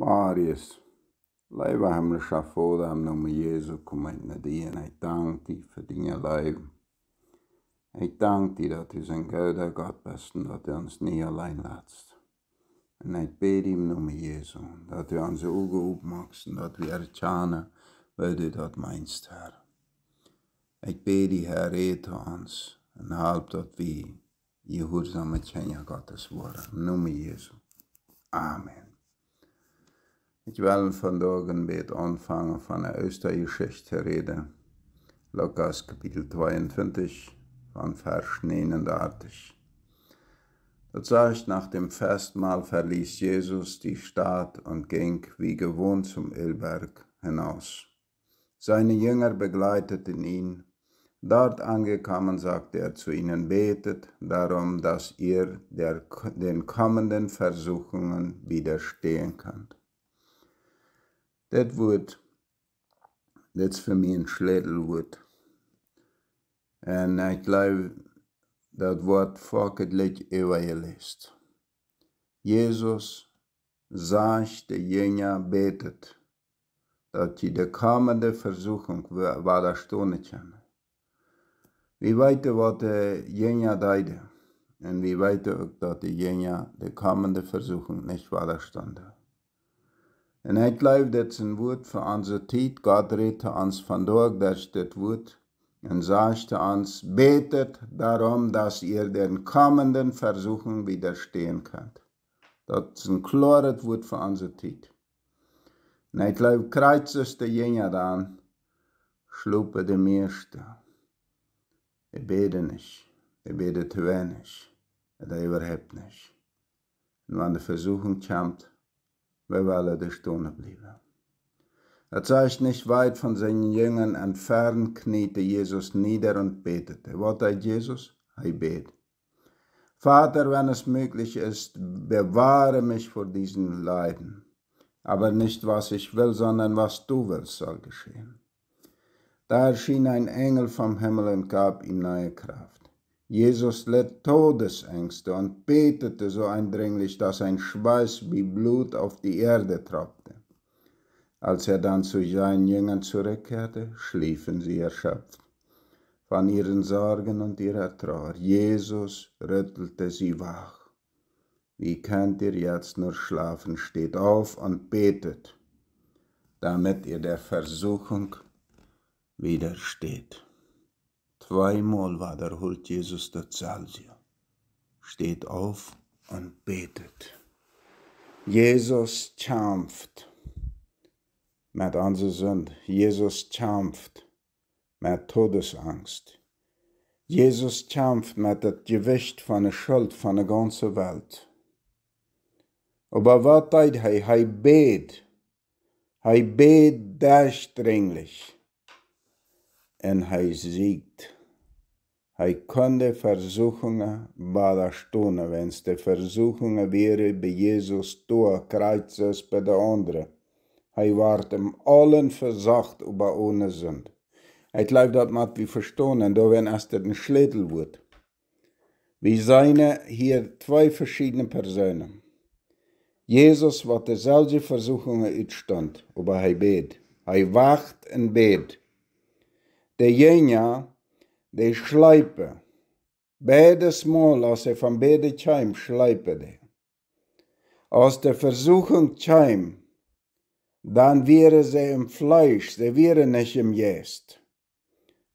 Marius, leibe hem Schafoda, hem nome Jesu, kom uit nadien. Hij dankt die voor dingen leven. Hij dankt die dat u zijn geude God best en dat u ons niet alleen laat. En hij bid hem nome Jesu, dat u onze ogen opmaakt en dat we erkennen wat u dat meinst, Herr. Ik bid die Herr, reed ons en help dat we je gehoorzaam met Gottes worden. Noem Jezus. Amen. Ik wil vandaag bij het ontvangen van een Östergeschichte reden. Lukas kapitel 22 van vers 39. Das heißt, nach dem Festmahl verließ Jesus die Stadt und ging wie gewohnt zum Ölberg hinaus. Seine Jünger begleiteten ihn. Dort angekommen sagte er zu ihnen, betet darum, dass ihr der, den kommenden Versuchungen widerstehen könnt. Das would, that's für mich ein Schädelwood. Und ich glaube, das Wort volkelijk evangelist. Jesus zegt de Jünger betet, dat je de komende verzoeking waar stonden kan. Wie weit wat de Jünger deden en wie weit ook dat die Jünger de komende verzoeking niet waar stonden. En hij kluift dat zijn woord voor onze tijd. God redde ons vandoor, dat is dat woord. En sagte ons, betet darum, dass ihr den kommenden Versuchen widerstehen könnt. Dat is een klaar woord voor onze tijd. En hij kluift kruises de jünger aan, schlupe de meeste. Die beten nicht, die beten te wenig, die überhaupt nicht. Und wenn die Versuchung kommt, weil Wewale stehen blieben. Er zeigt nicht weit von seinen Jüngern entfernt, kniete Jesus nieder und betete. Was hat Jesus? Er bet. Vater, wenn es möglich ist, bewahre mich vor diesen Leiden. Aber nicht was ich will, sondern was du willst, soll geschehen. Da erschien ein Engel vom Himmel und gab ihm neue Kraft. Jesus litt Todesängste und betete so eindringlich, dass ein Schweiß wie Blut auf die Erde tropfte. Als er dann zu seinen Jüngern zurückkehrte, schliefen sie erschöpft von ihren Sorgen und ihrer Trauer. Jesus rüttelte sie wach. Wie könnt ihr jetzt nur schlafen? Steht auf und betet, damit ihr der Versuchung widersteht. Zweimal wiederholt Jesus das Salzia, steht auf und betet. Jesus kämpft mit unserer Sünde. Jesus kämpft mit Todesangst. Jesus kämpft mit dem Gewicht von der Schuld von der ganzen Welt. Aber was tut er? Er betet. Er betet durchdringlich. Und er siegt. Haikande försuchunga bada stona vens de Versuchungen wäre, bei Jesus tua kreuzes bei der andere. Hij ward hem allen verzacht über ohne Sünd. Hij bleibt dat mat wie verstohn en wenn as den een schletel wordt. Wie seine hier zwei verschiedene Personen. Jesus wat dezelfde versuchungen uitstand, über hij bed. Hij wacht en bed. De jena E de sleiper. Beide Mal, als er von beide Chaim schleiperte. Aus der Versuchung Chaim, dann wäre sie im Fleisch, sie wäre nicht im Jest.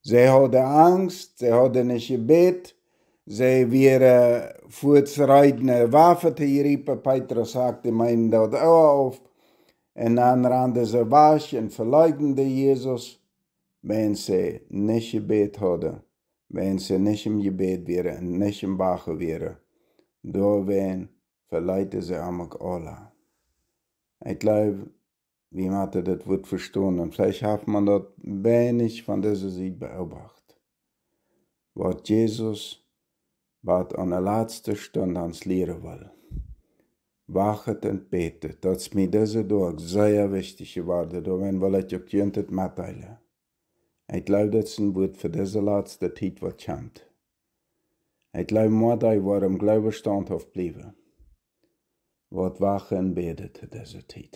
Sie hatte Angst, sie hatte nicht gebet, sie wäre vorzureitende Waffe, die Rippe Petrus sagte, meinen dort auch auf, und dann rannte sie wasch und verleugnete Jesus, wenn sie nicht gebet hatte wenn sie nicht im Gebet wäre und nicht im Wache wäre, doorween verleiten sie amok Allah. Ich glaube, wie man das wird verstehen und vielleicht hat man dort wenig von dieser Sicht beobachtet. Was Jesus was an der letzten Stunde ans Lehren will. Wachet und betet, dass mir diese Tag sehr wichtig geworden ist, will ich euch auf mitteilen. Ik geloof das is 'n woord vir dis 'n laaste tyd wat chant. Ek glo maar daai waarom glower staan of blywe. Wat wag en bid dit dis 'n tyd.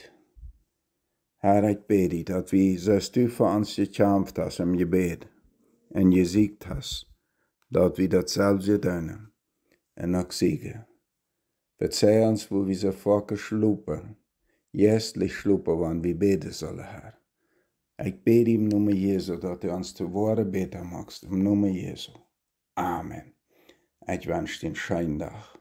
Herre, ek bid U dat wie so stu vir ons gechampt as om gebed en gesiegt has, dass wir das selbst gedoen und noch siegen. Verzeih uns, wo wir so vorgeschlupen, jästlich schlupen, wann wir beten sollen, Herr. Ich bete im Namen Jesu dass du uns zu woorden beten magst. Im Namen Jesu. Amen. Ik wens je een schijndag.